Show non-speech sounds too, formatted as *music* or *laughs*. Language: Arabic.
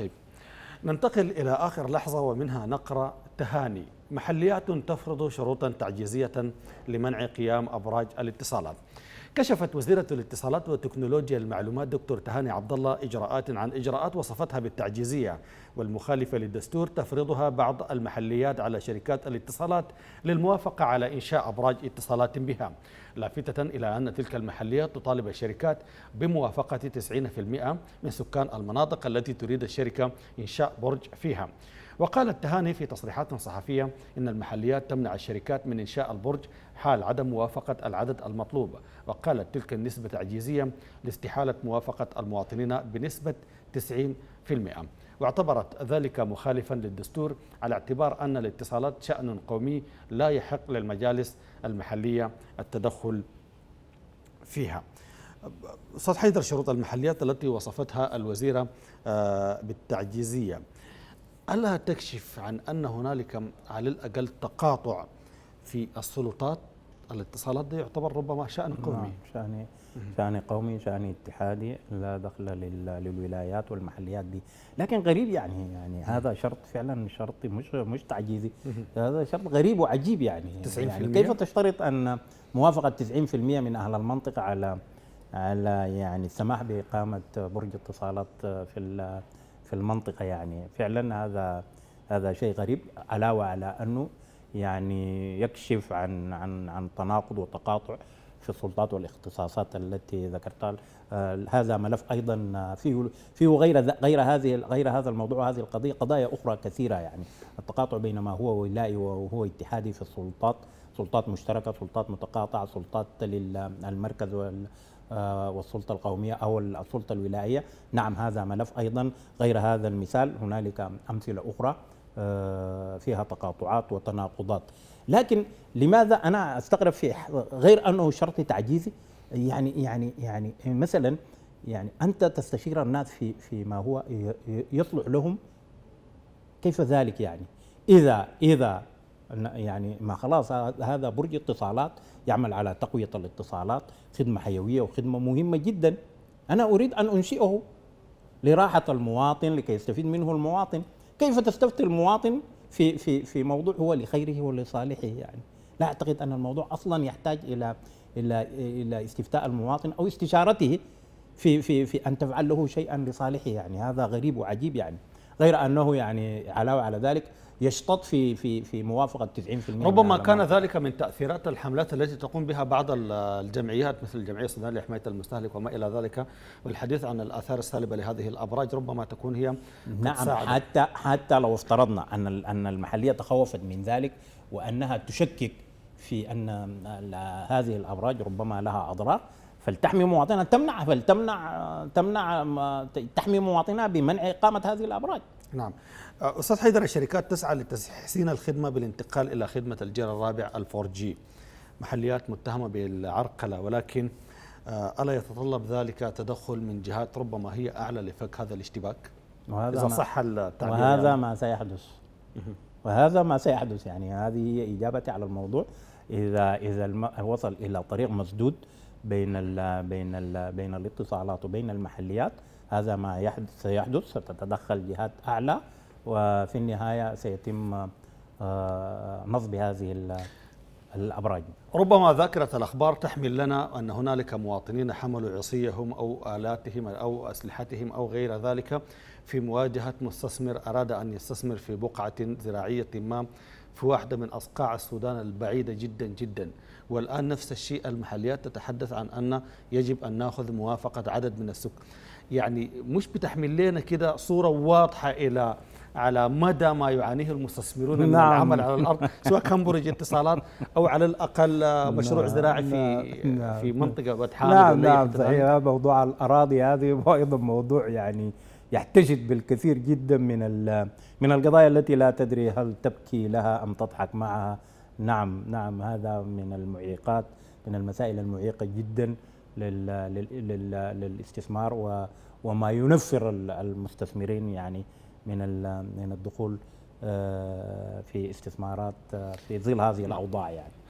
طيب، ننتقل إلى آخر لحظة ومنها نقرأ تهاني محليات تفرض شروطا تعجيزية لمنع قيام أبراج الاتصالات كشفت وزيرة الاتصالات وتكنولوجيا المعلومات دكتور تهاني عبد الله إجراءات عن إجراءات وصفتها بالتعجيزية والمخالفة للدستور تفرضها بعض المحليات على شركات الاتصالات للموافقة على إنشاء أبراج اتصالات بها لافتة إلى أن تلك المحليات تطالب الشركات بموافقة 90% من سكان المناطق التي تريد الشركة إنشاء برج فيها وقالت تهاني في تصريحات صحفية إن المحليات تمنع الشركات من إنشاء البرج حال عدم موافقة العدد المطلوب وقالت تلك النسبة تعجيزية لاستحالة موافقة المواطنين بنسبة 90% واعتبرت ذلك مخالفا للدستور على اعتبار أن الاتصالات شأن قومي لا يحق للمجالس المحلية التدخل فيها استاذ حيدر شروط المحليات التي وصفتها الوزيره آه، بالتعجيزيه ألا تكشف عن أن هنالك على الأقل تقاطع في السلطات الاتصالات ده يعتبر ربما شأن نعم، قومي نعم شاني قومي شاني اتحادي لا دخل للولايات والمحليات دي لكن غريب يعني يعني هذا شرط فعلا شرط مش مش تعجيزي هذا شرط غريب وعجيب يعني 90% يعني كيف تشترط أن موافقة 90% من أهل المنطقة على على يعني السماح بإقامة برج اتصالات في في المنطقه يعني فعلا هذا هذا شيء غريب علاوه على انه يعني يكشف عن عن عن تناقض وتقاطع في السلطات والاختصاصات التي ذكرتها آه، هذا ملف ايضا فيه فيه غير غير هذه غير هذا الموضوع هذه القضيه قضايا اخرى كثيره يعني التقاطع بين ما هو ولائي وهو اتحادي في السلطات سلطات مشتركه سلطات متقاطعه سلطات للمركز آه، والسلطة القومية أو السلطة الولائية نعم هذا ملف أيضا غير هذا المثال هنالك أمثلة أخرى آه، فيها تقاطعات وتناقضات لكن لماذا أنا أستغرب في غير أنه شرط تعجيزي يعني يعني يعني مثلا يعني أنت تستشير الناس في فيما هو يصلح لهم كيف ذلك يعني إذا إذا يعني ما خلاص هذا برج اتصالات يعمل على تقويه الاتصالات خدمه حيويه وخدمه مهمه جدا انا اريد ان انشئه لراحه المواطن لكي يستفيد منه المواطن كيف تستفتي المواطن في في في موضوع هو لخيره ولصالحه يعني لا اعتقد ان الموضوع اصلا يحتاج الى الى الى استفتاء المواطن او استشارته في في في ان تفعل له شيئا لصالحه يعني هذا غريب وعجيب يعني غير انه يعني علاوه على ذلك يشتط في في في موافقه 90% ربما كان ذلك من تاثيرات الحملات التي تقوم بها بعض الجمعيات مثل الجمعيه السودانيه لحمايه المستهلك وما الى ذلك والحديث عن الاثار السالبه لهذه الابراج ربما تكون هي نعم حتى حتى لو افترضنا ان ان المحليه تخوفت من ذلك وانها تشكك في ان هذه الابراج ربما لها اضرار فلتحمي مواطنها تمنع فلتمنع تمنع تحمي مواطنها بمنع اقامه هذه الابراج. نعم. آه، استاذ حيدر الشركات تسعى لتحسين الخدمه بالانتقال الى خدمه الجيل الرابع الفور جي. محليات متهمه بالعرقله ولكن آه، الا يتطلب ذلك تدخل من جهات ربما هي اعلى لفك هذا الاشتباك؟ وهذا اذا صح التعبير وهذا يعني. ما سيحدث. وهذا ما سيحدث يعني هذه هي اجابتي على الموضوع. إذا إذا وصل إلى طريق مسدود بين الـ بين الـ بين الاتصالات وبين المحليات هذا ما يحدث سيحدث ستتدخل جهات اعلى وفي النهايه سيتم آه، نصب هذه الابراج ربما ذاكره الاخبار تحمل لنا ان هنالك مواطنين حملوا عصيهم او الاتهم او اسلحتهم او غير ذلك في مواجهه مستثمر اراد ان يستثمر في بقعه زراعيه ما في واحدة من أصقاع السودان البعيدة جدا جدا والآن نفس الشيء المحليات تتحدث عن أن يجب أن نأخذ موافقة عدد من السكان يعني مش بتحمل لنا كده صورة واضحة إلى على مدى ما يعانيه المستثمرون نعم. من العمل على الارض سواء كان برج اتصالات او على الاقل نعم. مشروع نعم. زراعي في نعم. في منطقه بتحاول نعم نعم صحيح موضوع الاراضي هذه *laughs* ايضا موضوع يعني يحتجد بالكثير جدا من من القضايا التي لا تدري هل تبكي لها أم تضحك معها نعم نعم هذا من المعيقات من المسائل المعيقة جدا للاستثمار وما ينفر المستثمرين يعني من من الدخول آه، في استثمارات آه، في ظل هذه الأوضاع يعني